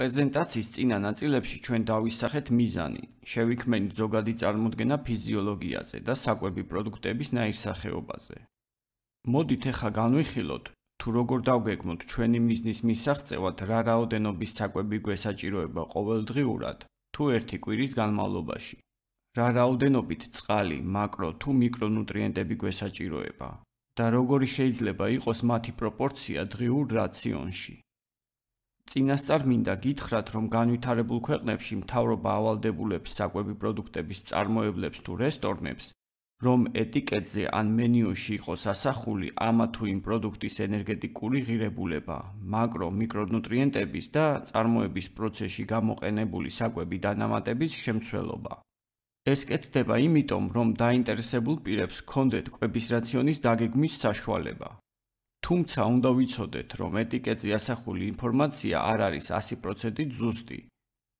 პრეზენტაციის წინა ნაწილებში ჩვენ დავისახეთ მიზანი, შევიქმენით ზოგადი წარმოდგენა ფიზიოლოგიაზე და საკვები პროდუქტების ნაირსახეობაზე. მოდით ახლა განვიხილოთ, თუ როგორ დავგეგმოთ ჩვენი მიზნის მისაღწევად რა რაოდენობის საკვები გვესაჭიროება ყოველდღიურად, თუ ერთი კვირის განმავლობაში. რა რაოდენობით წყალი, მაკრო თუ მიკრონუტრიენტები გვესაჭიროება და როგორი შეიძლება იყოს მათი პროპორცია დღიურ რაციონში. წინასწარ მინდა გითხრათ, რომ განვითარებულ ქვეყნებში მთავრობა ავალდებულებს საკვები პროდუქტების წარმოებლებს თუ რესტორნებს, რომ ეტიკეტზე ან მენიუში იყოს ასახული ამა თუ იმ პროდუქტის ენერგეტიკული ღირებულება, მაკრო, მიკრონუტრიენტების და წარმოების პროცესში გამოყენებული საკვები დანამატების შემცველობა. ეს კეთდება იმიტომ, რომ დაინტერესებულ პირებს ქონდეთ კვების რაციონის დაგეგმის საშუალება. თუმცა უნდა ვიცოდეთ, რომ ეტიკეტზე ასახული ინფორმაცია არ არის 100% ზუსტი.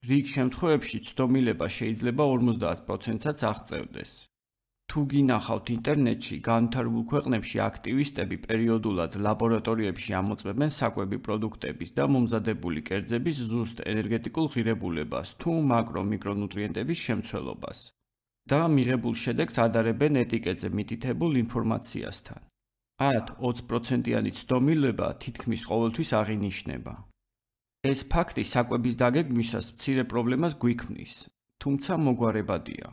რიგ შემთხვევებში ცდომილება შეიძლება 50%-საც აღწევდეს. თუ გინახავთ ინტერნეტში განთარგულ ქვეყნებში აქტივისტები პერიოდულად ლაბორატორიებში ამოწმებენ საკვები პროდუქტების და მომზადებული კერძების ზუსტ ენერგეტიკულ ღირებულებას თუ მაკრომიკრონუტრიენტების შემცველობას და მიღებულ შედეგს ადარებენ ეტიკეტზე მითითებულ ინფორმაციასთან. 10-20%-იანი ცდომილება თითქმის ყოველთვის აღინიშნება. ეს ფაქტი საკვების დაგეგმვისას მცირე პრობლემას გვიქმნის, თუმცა მოგვარებადია.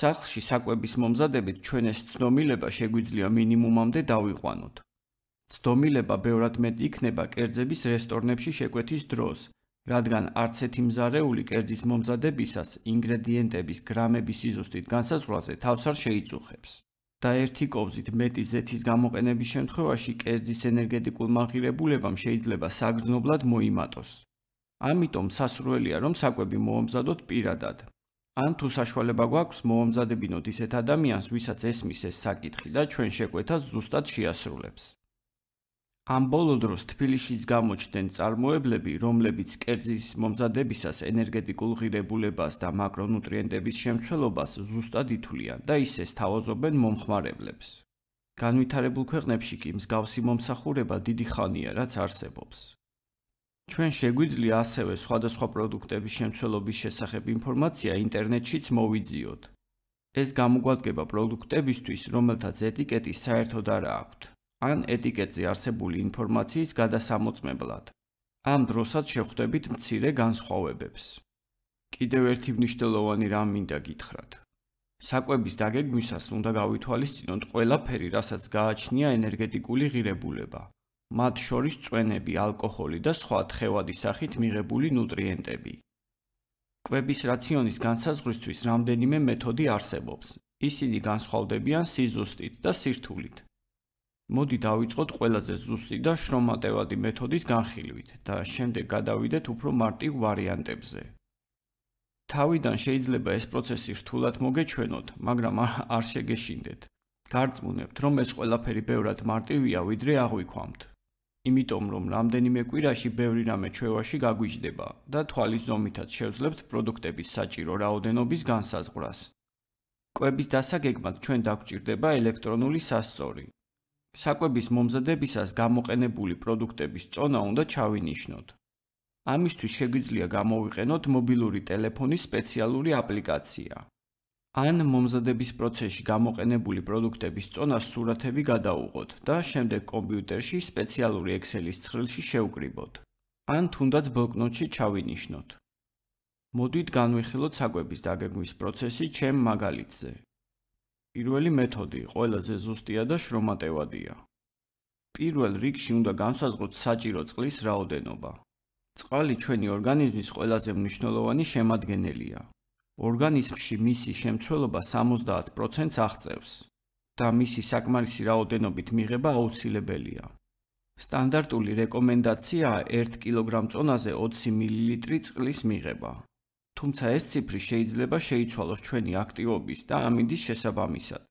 სახლში საკვების მომზადებით ჩვენ ეს ცდომილება შეგვიძლია მინიმუმამდე დავიყვანოთ. ცდომილება ბევრად მეტი იქნება კერძების რესტორნებში შეკვეთის დროს, რადგან არც ერთი მზარეული კერძის მომზადებისას ინგრედიენტების გრამების სიზუსტით განსაზღვრაზე თავს არ შეიწუხებს. და ერთი კოვზით მეტი ზეთის გამოყენების შემთხვევაში კერძის ენერგეტიკულ მაღირებულებამ შეიძლება საგრძნობლად მოიმატოს. ამიტომ სასურველია, რომ საკვები მოამზადოთ პირადად. ან თუ საშუალება გვაქვს, მოამზადებინოთ ისეთ ადამიანს, ვისაც ესმის ეს საკითხი და ჩვენ შეკვეთას ზუსტად შეასრულებს. ამ ბოლო დროს თბილისშიც გამოჩნდნენ წარმოებლები, რომლებიც კერძის მომზადებისას ენერგეტიკულ ღირებულებას და მაკრონუტრიენტების შემცველობას ზუსტად ითვლიან და ისე სთავაზობენ მომხმარებლებს. განვითარებულ ქვეყნებში კი მსგავსი მომსახურება დიდი ხანია, რაც არსებობს. ჩვენ შეგვიძლია ასევე სხვადასხვა პროდუქტების შემცველობის შესახებ ინფორმაცია ინტერნეტშიც მოვიძიოთ. ეს გამოგვადგება პროდუქტებისთვის, რომელთა ეტიკეტი საერთოდ არ აქვს. ან ეტიკეტზე არსებული ინფორმაციის გადასამოწმებლად. ამ დროსაც შეხვდებით მცირე განსხვავებებს. კიდევ ერთი მნიშვნელოვანი რამ მინდა გითხრათ. საკვების დაგეგმვისას უნდა გავითვალისწინოთ ყველაფერი, რასაც გააჩნია ენერგეტიკული ღირებულება, მათ შორის წვენები, ალკოჰოლი და სხვა თხევადი სახით მიღებული ნუტრიენტები. კვების რაციონის განსაზღვრისთვის რამდენიმე მეთოდი არსებობს. ისინი განსხვავდებიან სიზუსტით და სირთულით. მოდი დავიწყოთ ყველაზე ზუსტი და შრომატევადი მეთოდის განხილვით და შემდეგ გადავიდეთ უფრო მარტივ ვარიანტებზე. თავიდან შეიძლება ეს პროცესი რთულად მოგეჩვენოთ, მაგრამ არ შეგეშინდეთ. გარწმუნებთ, რომ ეს ყველაფერი ბევრად მარტივია, ვიდრე აღვიქვამთ. იმიტომ რომ რამდენიმე კვირაში ბევრი რამე ჩვევაში გაგვიჯდება და თვალის ზომითაც შევძლებთ პროდუქტების საჭირო რაოდენობის განსაზღვრას. კვების დასაგეგმად ჩვენ დაგვჭირდება ელექტრონული სასწორი, საკვების მომზადებისას გამოყენებული პროდუქტების წონა უნდა ჩავინიშნოთ. ამისთვის შეგვიძლია გამოვიყენოთ მობილური ტელეფონის სპეციალური აპლიკაცია. ან მომზადების პროცესში გამოყენებული პროდუქტების წონას სურათები გადაუღოთ და შემდეგ კომპიუტერში სპეციალური ექსელის ცხრილში შევკრიბოთ. ან თუნდაც ბლოკნოტში ჩავინიშნოთ. მოდით განვიხილოთ საკვების დაგეგმვის პროცესი ჩემ მაგალითზე. პირველი მეთოდი ყველაზე ზუსტია და შრომატევადია. პირველ რიგში უნდა განსაზღვროთ საჭირო წყლის რაოდენობა. წყალი ჩვენი ორგანიზმის ყველაზე მნიშვნელოვანი შემადგენელია. ორგანიზმში მისი შემცველობა 70%-ს აღწევს და მისი საკმარისი რაოდენობით მიღება აუცილებელია. სტანდარტული რეკომენდაციაა 1 კგ წონაზე 20 მლ წყლის მიღება. თუმცა ეს ციფრი შეიძლება შეიცვალოს ჩვენი აქტივობის და ამინდის შესაბამისად.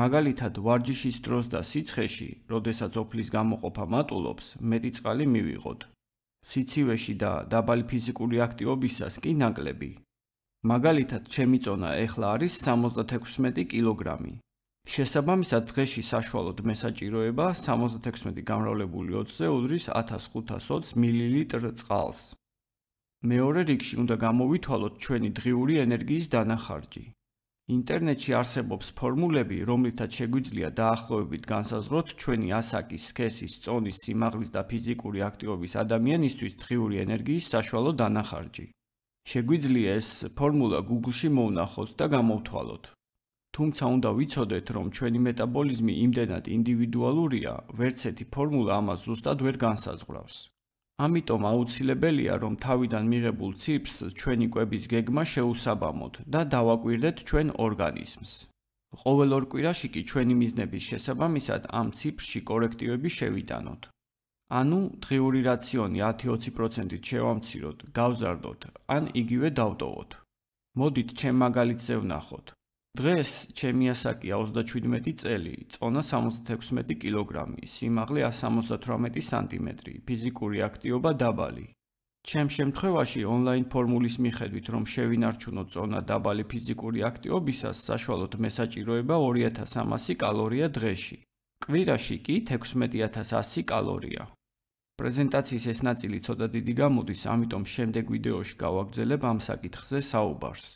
მაგალითად, ვარჯიშის დროს და სიცხეში, როდესაც ოფლის გამოყოფა მატულობს, მეტი წყალი მივიღოთ. სიცივეში და დაბალი ფიზიკური აქტივობისას კი ნაკლები. მაგალითად, ჩემი წონა ახლა არის 76 კილოგრამი. შესაბამისად, დღეში საშუალოდ მე საჭიროება 76 გამრავლებული 20-ზე უდრის 1520 მილილიტრ წყალს. მეორე რიგში უნდა გამოვითვალოთ ჩვენი დღიური ენერგიის დანახარჯი. ინტერნეტში არსებობს ფორმულები, რომელთა შეგვიძლია დაახლოებით განსაზღვროთ ჩვენი ასაკის, სქესის, წონის, სიმაღლის და ფიზიკური აქტივობის ადამიანისთვის დღიური ენერგიის საშუალო დანახარჯი. შეგვიძლია ეს ფორმულა Google-ში მოვნახოთ და გამოვთვალოთ. თუმცა უნდა ვიცოდეთ, რომ ჩვენი მეტაბოლიზმი იმდენად ინდივიდუალურია, ვერც ერთი ფორმულა ამას ზუსტად ვერ განსაზღვრავს. ამიტომ აუცილებელია, რომ თავიდან მიღებულ ციფს ჩვენი კვების გეგმა შეუსაბამოთ და დავაკვირდეთ ჩვენ ორგანიზმს. ყოველ ორ კვირაში კი ჩვენი მიზნების შესაბამისად ამ ციფრში კორექტივები შევიტანოთ. ანუ დღიური რაციონი 10-20%-ით შევამციროთ, გავზარდოთ, ან იგივე დავტოვოთ. მოდით ჩემ მაგალითზე ვნახოთ. დღეს ჩემი ასაკია 37 წელი, წონა 76 კილოგრამი, სიმაღლე 178 სანტიმეტრი, ფიზიკური აქტივობა დაბალი. ჩემ შემთხვევაში ონლაინ ფორმულის მიხედვით რომ შევინარჩუნო წონა დაბალი ფიზიკური აქტივობისას, საშუალოდ მესაჭიროება 2300 კალორია დღეში. კვირაში კი 16100 კალორია. პრეზენტაციის ეს ნაწილი ცოტა დიდი გამოდის, ამიტომ შემდეგ ვიდეოში გავაგრძელებ ამ საკითხზე საუბარს.